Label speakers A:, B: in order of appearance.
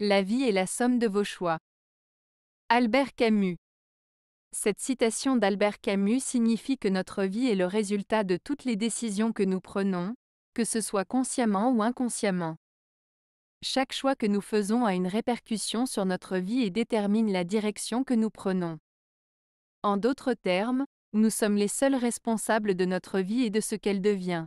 A: La vie est la somme de vos choix. Albert Camus. Cette citation d'Albert Camus signifie que notre vie est le résultat de toutes les décisions que nous prenons, que ce soit consciemment ou inconsciemment. Chaque choix que nous faisons a une répercussion sur notre vie et détermine la direction que nous prenons. En d'autres termes, nous sommes les seuls responsables de notre vie et de ce qu'elle devient.